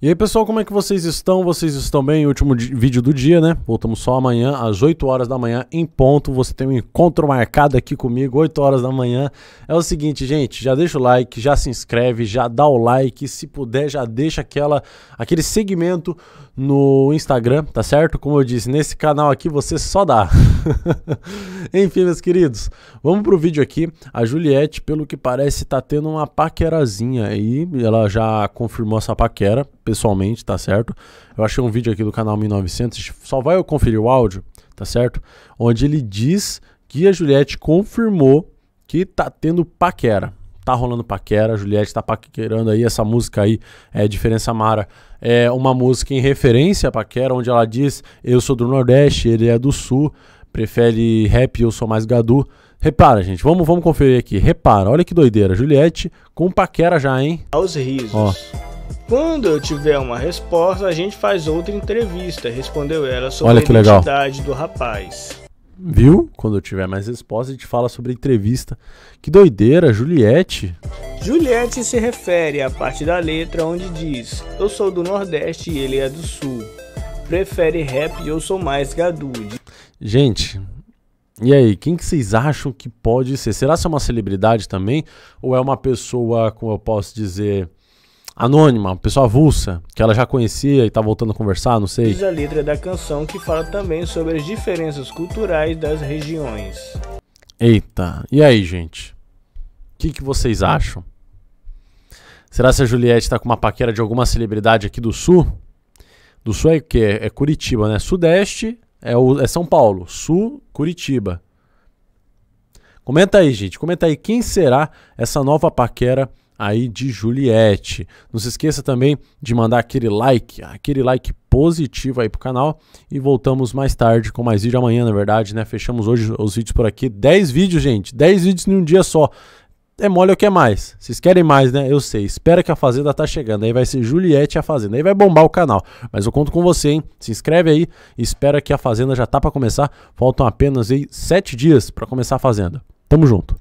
E aí pessoal, como é que vocês estão? Vocês estão bem? Último vídeo do dia, né? Voltamos só amanhã, às 8 horas da manhã, em ponto. Você tem um encontro marcado aqui comigo, 8 horas da manhã. É o seguinte, gente, já deixa o like, já se inscreve, já dá o like. Se puder, já deixa aquela, aquele segmento no Instagram, tá certo? Como eu disse, nesse canal aqui você só dá. Enfim, meus queridos, vamos pro vídeo aqui. A Juliette, pelo que parece, tá tendo uma paquerazinha aí. Ela já confirmou essa paquera pessoalmente, tá certo? Eu achei um vídeo aqui do canal 1900, só vai eu conferir o áudio, tá certo? Onde ele diz que a Juliette confirmou que tá tendo paquera. Tá rolando paquera, a Juliette tá paquerando aí essa música aí, é Diferença Mara. É uma música em referência a paquera, onde ela diz: Eu sou do Nordeste, ele é do Sul, prefere rap, eu sou mais gadu. Repara, gente, vamos, vamos conferir aqui. Repara, olha que doideira. Juliette com paquera já, hein? Aos risos. Ó. Quando eu tiver uma resposta, a gente faz outra entrevista, respondeu ela sobre Olha que a identidade legal. do rapaz. Viu? Quando eu tiver mais resposta, a gente fala sobre a entrevista. Que doideira, Juliette. Juliette se refere à parte da letra onde diz: Eu sou do Nordeste e ele é do Sul. Prefere rap e eu sou mais gadude. Gente, e aí, quem que vocês acham que pode ser? Será que é uma celebridade também? Ou é uma pessoa, como eu posso dizer, anônima, uma pessoa avulsa, que ela já conhecia e tá voltando a conversar, não sei. Diz a letra da canção que fala também sobre as diferenças culturais das regiões. Eita, e aí, gente? O que, que vocês acham? Será que a Juliette tá com uma paquera de alguma celebridade aqui do sul? Do sul é o quê? É Curitiba, né? Sudeste é, o, é São Paulo. Sul, Curitiba. Comenta aí, gente. Comenta aí quem será essa nova paquera aí de Juliette. Não se esqueça também de mandar aquele like, aquele like positivo aí pro canal e voltamos mais tarde com mais vídeo amanhã, na verdade, né? Fechamos hoje os vídeos por aqui. 10 vídeos, gente. 10 vídeos em um dia só. É mole o que é mais. Vocês querem mais, né? Eu sei. Espera que a Fazenda tá chegando. Aí vai ser Juliette a Fazenda. Aí vai bombar o canal. Mas eu conto com você, hein? Se inscreve aí. Espera que a Fazenda já tá para começar. Faltam apenas aí 7 dias para começar a Fazenda. Tamo junto.